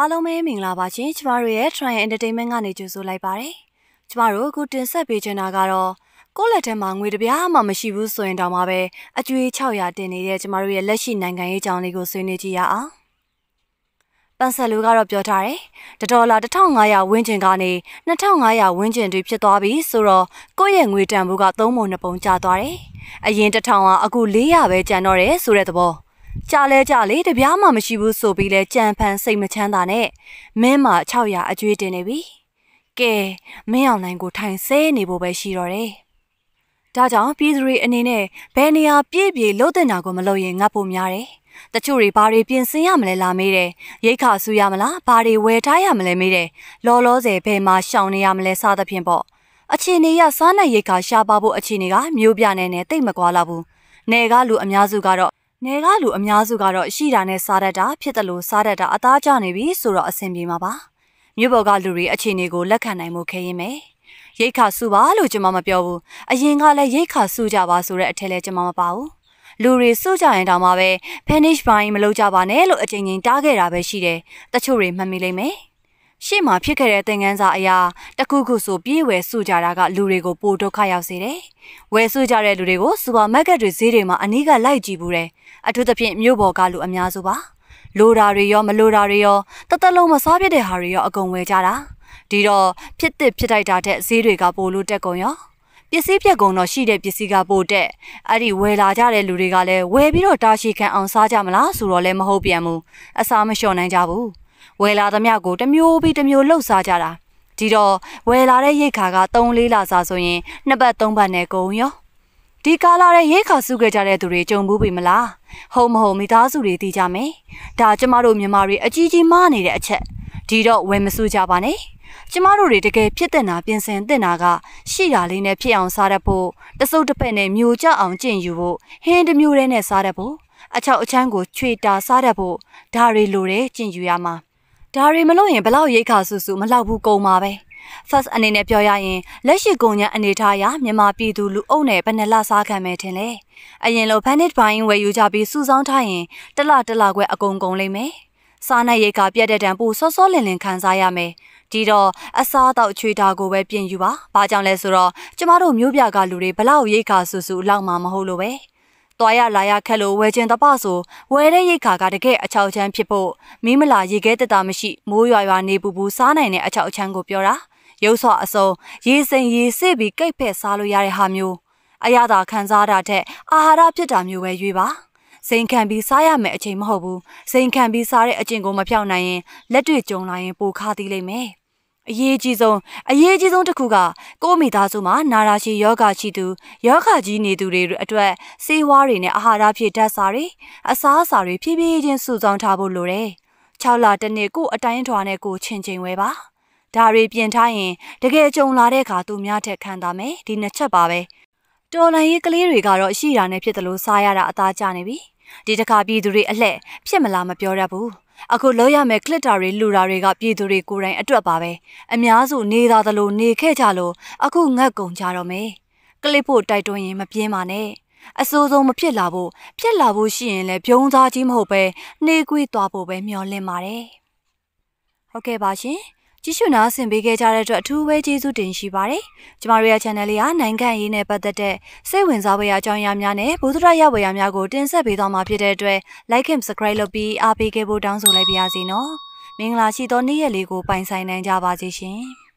အားလုံးပဲမင်္ဂလာပါရှင်ကျမတို့ရဲ့ Try Entertainment ကနေကြိုဆိုလိုက်ပါတယ်ကျမတို့အခုတင်ဆက်ပေးချင်တာကတော့ကိုယ့်လက်ထဲမှာငွေတပြားမှမရှိဘူးဆိုရင်တောင်မှပဲအကျွေး600တင်နေတဲ့ကျမတို့ရဲ့လက်ရှိနိုင်ငံရေးကြောင်းလေးကိုဆွေးနွေးကြည့်ရအောင်ပန်ဆယ်လူကတော့ပြောထားတယ်ဒေါ်လာ1500ဝန်းကျင်ကနေ2500ဝန်းကျင်တွေဖြစ်သွားပြီဆိုတော့ကိုယ့်ရဲ့ငွေတန်ဖိုးက3ပုံ2ပုံကျသွားတယ်အရင်1000ကအခု400ပဲကျန်တော့တယ်ဆိုတဲ့သဘော။ကြာလဲကြာလေတပြားမှမရှိဘူးဆိုပြီးလဲကြံဖန်စိတ်မချမ်းသာနဲ့မင်းမှာ600အကျွေးတင်နေပြီကဲမင်းအောင်လိုင်းကိုထိုင်ဆဲနေဖို့ပဲရှိတော့တယ်ဒါကြောင့်ပြည်သူတွေအနေနဲ့ဘယ်နေရာပြည့်ပြည့်လို့တင်တာကိုမလုပ်ရင်ငတ်ဖို့များတယ်တချို့တွေဘာတွေပြင်ဆင်ရမလဲလာမေးတယ်ရိတ်ခါဆူရမလားဘာတွေဝယ်ထားရမလဲမေးတယ်လော်လောဆယ်ဘယ်မှာရှောင်နေရမလဲစသဖြင့်ပေါ့အခြေအနေရစားနပ်ရိတ်ခါရှာပါဖို့အခြေအနေကမျိုးပြနေနဲ့တိတ်မကွာလာဘူးနယ်ကလူအများစုကတော့နယ်ကလူအများစုကတော့ရှိတာနဲ့စားတတ်တာ ဖြစ်တယ်လို့စားတတ်တာအသားကျနေပြီဆိုတော့အဆင်ပြေမှာပါမြို့ပေါ်ကလူတွေအခြေအနေကိုလက်ခံနိုင်မှုခဲရင်မယ်ရိတ်ခါစုပါလို့ကျွန်မမပြောဘူးအရင်ကလည်းရိတ်ခါစုကြပါဆိုတဲ့အထက်လဲကျွန်မမပါဘူးလူတွေစုကြရင်တောင်မှပဲ finish buying မလုပ်ကြပါနဲ့လို့အချိန်ချင်းတားခဲ့တာပဲရှိတယ်တချို့တွေမှတ်မိလိမ့်မယ်ရှေ့မှာဖြစ်ခဲ့တဲ့သင်ခန်းစာအရာတခုခုဆိုပြေးဝယ်စုကြတာက လူတွေကို ပိုဒုက္ခရောက်စေတယ်။ဝယ်စုကြတဲ့လူတွေကိုစူပါမားကတ်တွေဈေးတွေမှာအနည်းကလိုက်ကြည့်ဘူးတယ်။အထူးသဖြင့်မြို့ပေါ်ကလူအများစုပါ။လိုတာတွေရော မလိုတာတွေရောတသက်လုံးမစားဖြစ်တဲ့ဟာတွေရော အကုန်ဝယ်ကြတာ။ဒီတော့ဖြစ်သစ်ဖြစ်တိုက်တာတဲ့ဈေးတွေကပိုလို့တက်ကုန်ရော။ပစ္စည်းပြက်ကုန်တော့ရှိတဲ့ပစ္စည်းကပိုတက်အဲ့ဒီဝယ်လာကြတဲ့လူတွေကလည်းဝယ်ပြီးတော့တာရှည်ခံအောင်စားကြမလားဆိုတော့လည်းမဟုတ်ပြန်ဘူးအစာမလျှော့နိုင်ကြဘူးဝယ်လာသမျှကိုတစ်မျိုးပြီးတစ်မျိုးလှုပ်ရှားကြတာဒီတော့ဝယ်လာတဲ့ရိတ်ခါက3-4လစာဆိုရင်နှစ်ပတ်သုံးပတ်နဲ့ကုန်ရောဒီကာလာတဲ့ရိတ်ခါစုခဲ့ကြတဲ့သူတွေကြုံဘူးပြီမလားဟုတ်မဟုတ်မိသားစုတွေသိကြမယ်ဒါကျမတို့မြန်မာတွေအကြီးကြီးမားနေတဲ့အချက်ဒီတော့ဝယ်မစုကြပါနဲ့ကျမတို့တွေတကယ်ဖြစ်တင်တာပြင်ဆင်တင်တာကရှိတာလေးနဲ့ဖြစ်အောင်စားတတ်ဖို့တစုပ်တစ်ဖက်နဲ့မျိုးကြအောင်ကျင့်ယူဖို့ဟင်းတစ်မျိုးတည်းနဲ့စားတတ်ဖို့အချောက်အချမ်းကိုချွေတာစားတတ်ဖို့ဒါတွေလိုတယ်ကျင့်ယူရမှာဒါတွေမလို့ရင်ဘလောက်ရိတ်ခါဆူဆူမလောက်ဘူးကုန်ပါပဲ။ first အနေနဲ့ပြောရရင်လက်ရှိကုန်ညံအနေထားအရမြန်မာပြည်သူလူအုပ်နဲ့ဘယ်နှလစားခံမယ်ထင်လဲအရင်လို panic buying ဝယ်ယူကြပြီးစူးစောင်းထားရင်တလတလခွဲအကုန်ကုန်လိမ့်မယ်စားနပ်ရိက္ခာပြတ်တဲ့တန်ပို့စောစောလင်လင်ခံစားရမယ်ဒီတော့အစားအသောက်ချွေတာကိုပဲပြင်ယူပါ။ဘာကြောင့်လဲဆိုတော့ကျမတို့မျိုးပြကလူတွေဘလောက်ရိတ်ခါဆူဆူလောက်မှမဟုတ်လို့ပဲ။သွားရလာရခက်လို့ဝယ်ကျင်တပဆိုဝယ်တဲ့ရိတ်ခါကတကယ်အချောက်ချမ်းဖြစ်ဖို့မိမလာရေခဲတက်တာမရှိမိုးရွာရွာနေပူပူစားနိုင်တဲ့အချောက်ချမ်းကိုပြောတာရုပ်ဆော့အစုံရေစင်ရေစစ်ပြီးကိတ်ဖက်စားလို့ရတဲ့ဟာမျိုးအရသာခံစားတာတဲ့အာဟာရဖြစ်တာမျိုးပဲရွေးပါစိန်ခံပြီးစားရမယ်အချိန်မဟုတ်ဘူးစိန်ခံပြီးစားတဲ့အကျင့်ကိုမဖြောင့်နိုင်ရင်လက်တွေ့ကြုံလာရင်ပိုခါသီးလိမ့်မယ်အရေးကြီးဆုံးအရေးကြီးဆုံးတစ်ခုကကိုမိသားစုမှာ နာရာရှည်ယောဂရှိသူယောဂကြီးနေသူတွေအတွက်ဆေးဝါးတွေနဲ့အာဟာရဖြည့်ဓာတ်စာတွေအစားအစာတွေဖြည်းဖြည်းချင်းစုဆောင်းထားဖို့လိုတယ်။6လတစ်နှစ်ကိုအတိုင်းထွာနဲ့ကိုချင်ချင်ဝဲပါ။ဒါတွေပြင်ထားရင်တကယ်ကြုံလာတဲ့အခါသူများထက်ခံတာမယ်ဒီနှစ်ချက်ပါပဲ။တော်လန်ရေးကလေးတွေကတော့ရှိတာနဲ့ဖြစ်တယ်လို့စားရတာအသားကျနေပြီ။ဒီတစ်ခါပြည်သူတွေအလှဲ့ဖြစ်မလားမပြောတတ်ဘူး။အခုလောက်ရမယ်ကလစ်တာတွေလူတာတွေကပြည်သူတွေကိုယ်တိုင်အတွက်ပါပဲအများစုနေသာသလိုနေခဲ့ကြလို့အခုငတ်ကုန်ကြတော့မယ်ကလစ်ဖို့တိုက်တွန်းရင်မပြင်းပါနဲ့အဆိုးဆုံးမဖြစ်လာဖို့ဖြစ်လာဖို့ရှိရင်လည်းပြုံးသားကြီးမဟုတ်ပဲနေကွေးသွားဖို့ပဲမျှော်လင့်ပါတယ်ဟုတ်ကဲ့ပါရှင်ကြည့်ရှုနားဆင်ပေးခဲ့ကြတဲ့အတွက်အထူးပဲကျေးဇူးတင်ရှိပါတယ်။ကျမတို့ရဲ့ channel လေးဟာနိုင်ငံရေးနဲ့ပတ်သက်တဲ့စိတ်ဝင်စားဖွယ်အကြောင်းအရာများနဲ့ဘုဒ္ဓရရဝေရများကိုတင်ဆက်ပေးသွားမှာဖြစ်တဲ့အတွက် like and subscribe လုပ်ပြီးအားပေးခဲ့ဖို့တောင်းဆိုလိုက်ပါရစေနော်။မင်္ဂလာရှိသောနေ့ရက်လေးကိုပိုင်ဆိုင်နိုင်ကြပါစေရှင်။